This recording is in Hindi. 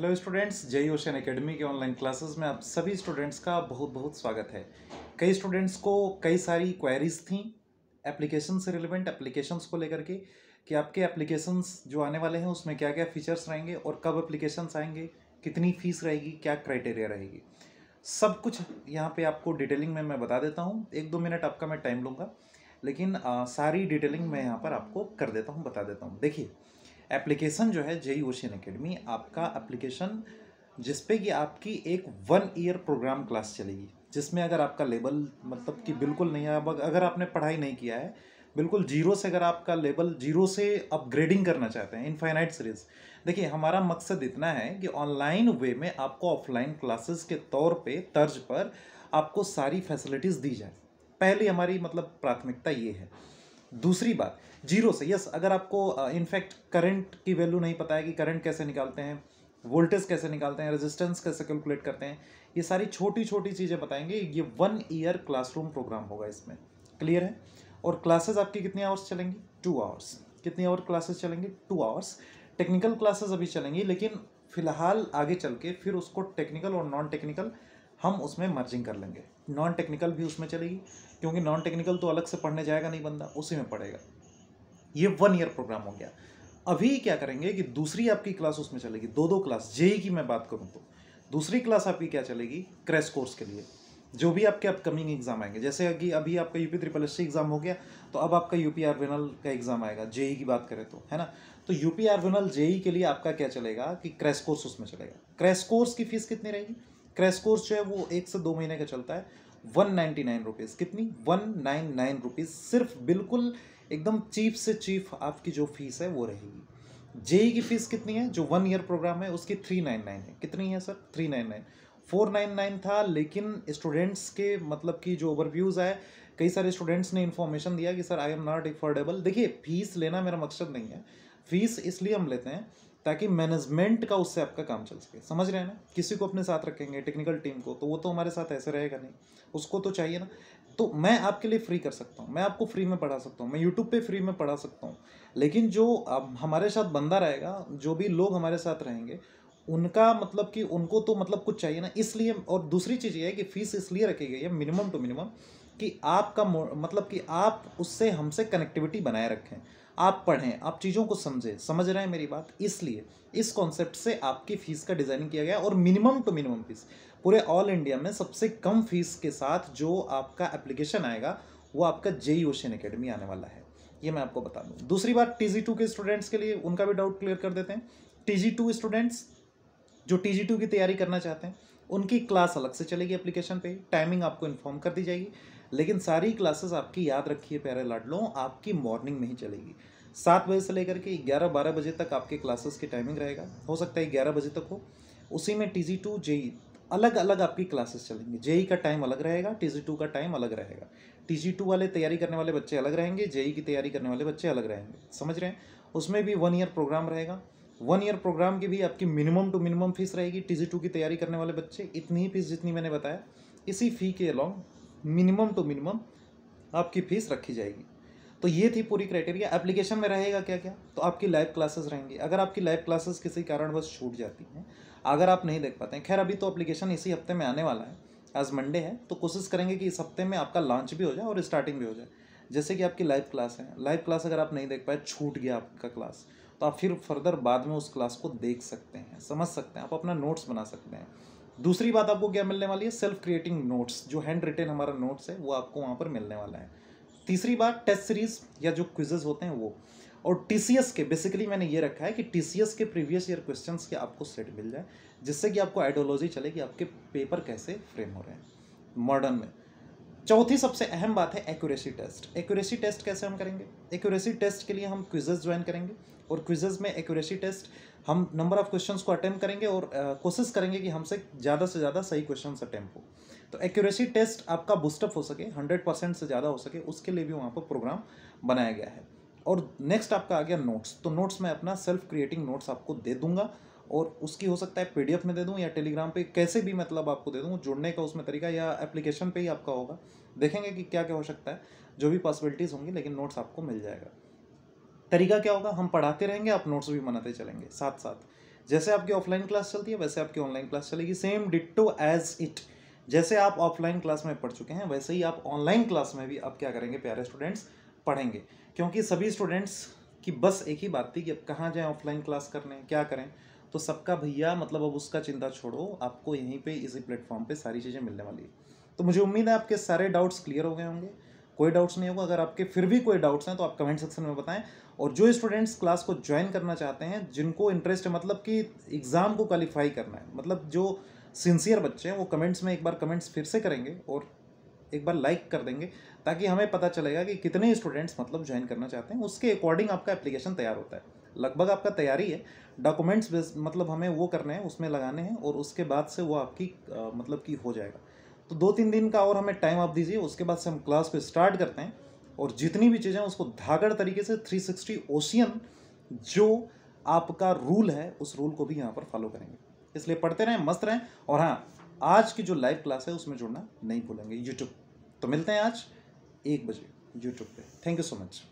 hello students JE ocean academy के ऑनलाइन क्लासेस में आप सभी स्टूडेंट्स का बहुत बहुत स्वागत है कई स्टूडेंट्स को कई सारी क्वेरीज थी एप्लीकेशन से रिलेवेंट एप्लीकेशंस को लेकर के कि आपके एप्लीकेशंस जो आने वाले हैं उसमें क्या क्या फीचर्स रहेंगे और कब एप्लीकेशंस आएंगे कितनी फीस रहेगी क्या क्राइटेरिया रहेगी सब कुछ यहाँ पर आपको डिटेलिंग में मैं बता देता हूँ एक दो मिनट आपका मैं टाइम लूँगा लेकिन आ, सारी डिटेलिंग मैं यहाँ पर आपको कर देता हूँ बता देता हूँ देखिए एप्लीकेशन जो है जेई ओशियन अकेडमी आपका एप्लीकेशन जिसपे कि आपकी एक वन ईयर प्रोग्राम क्लास चलेगी जिसमें अगर आपका लेवल मतलब कि बिल्कुल नहीं है अगर आपने पढ़ाई नहीं किया है बिल्कुल जीरो से अगर आपका लेवल जीरो से अपग्रेडिंग करना चाहते हैं इनफाइनाइट सीरीज देखिए हमारा मकसद इतना है कि ऑनलाइन वे में आपको ऑफलाइन क्लासेस के तौर पे तर्ज पर आपको सारी फैसिलिटीज़ दी जाए पहली हमारी मतलब प्राथमिकता ये है दूसरी बात जीरो से यस अगर आपको इनफैक्ट करंट की वैल्यू नहीं पता है कि करंट कैसे निकालते हैं वोल्टेज कैसे निकालते हैं रेजिस्टेंस कैसे कैलकुलेट करते हैं ये सारी छोटी छोटी चीज़ें बताएंगे ये वन ईयर क्लासरूम प्रोग्राम होगा इसमें क्लियर है और क्लासेज आपकी कितनी आवर्स चलेंगी टू आवर्स कितनी आवर क्लासेज चलेंगी टू आवर्स टेक्निकल क्लासेज अभी चलेंगी लेकिन फ़िलहाल आगे चल के फिर उसको टेक्निकल और नॉन टेक्निकल हम उसमें मर्जिंग कर लेंगे नॉन टेक्निकल भी उसमें चलेगी क्योंकि नॉन टेक्निकल तो अलग से पढ़ने जाएगा नहीं बंदा उसी में पढ़ेगा ये वन ईयर प्रोग्राम हो गया अभी क्या करेंगे कि दूसरी आपकी क्लास उसमें चलेगी दो दो क्लास जेई की मैं बात करूँ तो दूसरी क्लास आपकी क्या चलेगी क्रैश कोर्स के लिए जो भी आपके अपकमिंग एग्जाम आएंगे जैसे कि अभी आपका यूपी ट्रिपल एस एग्जाम हो गया तो अब आपका यूपी आर्वेनल का एग्जाम आएगा जेई की बात करें तो है ना तो यूपी आर्वेनल जेई के लिए आपका क्या चलेगा कि क्रैश कोर्स उसमें चलेगा क्रैश कोर्स की फीस कितनी रहेगी क्रैश कोर्स जो है वो एक से दो महीने का चलता है वन नाइन्टी नाइन रुपीज़ कितनी वन नाइन नाइन रुपीज़ सिर्फ बिल्कुल एकदम चीप से चीप आपकी जो फीस है वो रहेगी जेई की फ़ीस कितनी है जो वन ईयर प्रोग्राम है उसकी थ्री नाइन नाइन है कितनी है sir three nine nine four nine nine था लेकिन स्टूडेंट्स के मतलब कि जो ओवरव्यूज़ आए कई सारे स्टूडेंट्स ने इन्फॉर्मेशन दिया कि sir I am not affordable देखिए फ़ीस लेना मेरा मकसद नहीं है फ़ीस इसलिए हम लेते हैं ताकि मैनेजमेंट का उससे आपका काम चल सके समझ रहे हैं ना किसी को अपने साथ रखेंगे टेक्निकल टीम को तो वो तो हमारे साथ ऐसे रहेगा नहीं उसको तो चाहिए ना तो मैं आपके लिए फ्री कर सकता हूँ मैं आपको फ्री में पढ़ा सकता हूँ मैं यूट्यूब पे फ्री में पढ़ा सकता हूँ लेकिन जो हमारे साथ बंदा रहेगा जो भी लोग हमारे साथ रहेंगे उनका मतलब कि उनको तो मतलब कुछ चाहिए ना इसलिए और दूसरी चीज़ ये है कि फ़ीस इसलिए रखी गई है मिनिमम टू मिनिमम कि आपका मतलब कि आप उससे हमसे कनेक्टिविटी बनाए रखें आप पढ़ें आप चीज़ों को समझें समझ रहे हैं मेरी बात इसलिए इस कॉन्सेप्ट से आपकी फ़ीस का डिज़ाइनिंग किया गया और मिनिमम टू मिनिमम फ़ीस पूरे ऑल इंडिया में सबसे कम फीस के साथ जो आपका एप्लीकेशन आएगा वो आपका जेई ओशन अकेडमी आने वाला है ये मैं आपको बता दूँ दूसरी बात टी जी टू के स्टूडेंट्स के लिए उनका भी डाउट क्लियर कर देते हैं टी जी टू स्टूडेंट्स जो टी जी टू की तैयारी करना चाहते हैं उनकी क्लास अलग से चलेगी एप्लीकेशन पे टाइमिंग आपको इन्फॉर्म कर दी जाएगी लेकिन सारी क्लासेस आपकी याद रखिए प्यारे लाडलों आपकी मॉर्निंग में ही चलेगी सात बजे से लेकर के ग्यारह बारह बजे तक आपके क्लासेस की टाइमिंग रहेगा हो सकता है ग्यारह बजे तक हो उसी में T G two JE e, अलग अलग आपकी क्लासेस चलेंगी जेई का टाइम अलग रहेगा टी जी टू का टाइम अलग रहेगा टी जी टू वाले तैयारी करने वाले बच्चे अलग रहेंगे जेई e की तैयारी करने वाले बच्चे अलग रहेंगे समझ रहे हैं उसमें भी वन ईयर प्रोग्राम रहेगा वन ईयर प्रोग्राम की भी आपकी मिनिमम टू मिनिमम फीस रहेगी टी जी टू की तैयारी करने वाले बच्चे इतनी ही फीस जितनी मैंने बताया इसी फ़ी के अलॉन्ग मिनिमम टू मिनिमम आपकी फ़ीस रखी जाएगी तो ये थी पूरी क्राइटेरिया एप्लीकेशन में रहेगा क्या क्या तो आपकी लाइव क्लासेस रहेंगी अगर आपकी लाइव क्लासेस किसी कारणवश छूट जाती हैं अगर आप नहीं देख पाते हैं खैर अभी तो एप्लीकेशन इसी हफ्ते में आने वाला है आज मंडे है तो कोशिश करेंगे कि इस हफ्ते में आपका लॉन्च भी हो जाए और स्टार्टिंग भी हो जाए जैसे कि आपकी लाइव क्लास है लाइव क्लास अगर आप नहीं देख पाए छूट गया आपका क्लास तो आप फिर फर्दर बाद में उस क्लास को देख सकते हैं समझ सकते हैं आप अपना नोट्स बना सकते हैं दूसरी बात आपको क्या मिलने वाली है सेल्फ क्रिएटिंग नोट्स जो हैंड रिटेन हमारा नोट्स है वो आपको वहाँ पर मिलने वाला है तीसरी बात टेस्ट सीरीज या जो क्विजेज होते हैं वो और टी के बेसिकली मैंने ये रखा है कि टी के प्रीवियस ईयर क्वेश्चन के आपको सेट मिल जाए जिससे कि आपको आइडियोलॉजी चले कि आपके पेपर कैसे फ्रेम हो रहे हैं मॉडर्न में चौथी सबसे अहम बात है एक्यूरेसी टेस्ट एक्यूरेसी टेस्ट कैसे हम करेंगे एक्यूरेसी टेस्ट के लिए हम क्विजेज ज्वाइन करेंगे और क्विजेज में एक्यूरेसी टेस्ट हम नंबर ऑफ क्वेश्चंस को अटैम्प करेंगे और कोशिश करेंगे कि हमसे ज़्यादा से ज़्यादा सही क्वेश्चन अटैम्प हो तो एक्यूरेसी टेस्ट आपका बुस्टअप हो सके हंड्रेड परसेंट से ज़्यादा हो सके उसके लिए भी वहाँ पर प्रोग्राम बनाया गया है और नेक्स्ट आपका आ गया नोट्स तो नोट्स मैं अपना सेल्फ क्रिएटिंग नोट्स आपको दे दूंगा और उसकी हो सकता है पीडीएफ में दे दूँ या टेलीग्राम पे कैसे भी मतलब आपको दे दूँ जुड़ने का उसमें तरीका या एप्लीकेशन पे ही आपका होगा देखेंगे कि क्या क्या हो सकता है जो भी पॉसिबिलिटीज़ होंगी लेकिन नोट्स आपको मिल जाएगा तरीका क्या होगा हम पढ़ाते रहेंगे आप नोट्स भी बनाते चलेंगे साथ साथ जैसे आपकी ऑफलाइन क्लास चलती है वैसे आपकी ऑनलाइन क्लास चलेगी सेम डिट्टो एज इट जैसे आप ऑफलाइन क्लास में पढ़ चुके हैं वैसे ही आप ऑनलाइन क्लास में भी आप क्या करेंगे प्यारे स्टूडेंट्स पढ़ेंगे क्योंकि सभी स्टूडेंट्स की बस एक ही बात थी कि अब कहाँ जाएँ ऑफलाइन क्लास करने क्या करें तो सबका भैया मतलब अब उसका चिंता छोड़ो आपको यहीं पे इसी प्लेटफॉर्म पे सारी चीज़ें मिलने वाली है तो मुझे उम्मीद है आपके सारे डाउट्स क्लियर हो गए होंगे कोई डाउट्स नहीं होगा अगर आपके फिर भी कोई डाउट्स हैं तो आप कमेंट सेक्शन में बताएं और जो स्टूडेंट्स क्लास को ज्वाइन करना चाहते हैं जिनको इंटरेस्ट है मतलब कि एग्ज़ाम को क्वालिफाई करना है मतलब जो सिंसियर बच्चे हैं वो कमेंट्स में एक बार कमेंट्स फिर से करेंगे और एक बार लाइक कर देंगे ताकि हमें पता चलेगा कि कितने स्टूडेंट्स मतलब ज्वाइन करना चाहते हैं उसके अकॉर्डिंग आपका एप्लीकेशन तैयार होता है लगभग आपका तैयारी है डॉक्यूमेंट्स मतलब हमें वो करने हैं उसमें लगाने हैं और उसके बाद से वो आपकी आ, मतलब कि हो जाएगा तो दो तीन दिन का और हमें टाइम आप दीजिए उसके बाद से हम क्लास को स्टार्ट करते हैं और जितनी भी चीज़ें उसको धागड़ तरीके से 360 ओशियन जो आपका रूल है उस रूल को भी यहाँ पर फॉलो करेंगे इसलिए पढ़ते रहें मस्त रहें और हाँ आज की जो लाइव क्लास है उसमें जुड़ना नहीं भूलेंगे यूट्यूब तो मिलते हैं आज एक बजे यूट्यूब पे थैंक यू सो मच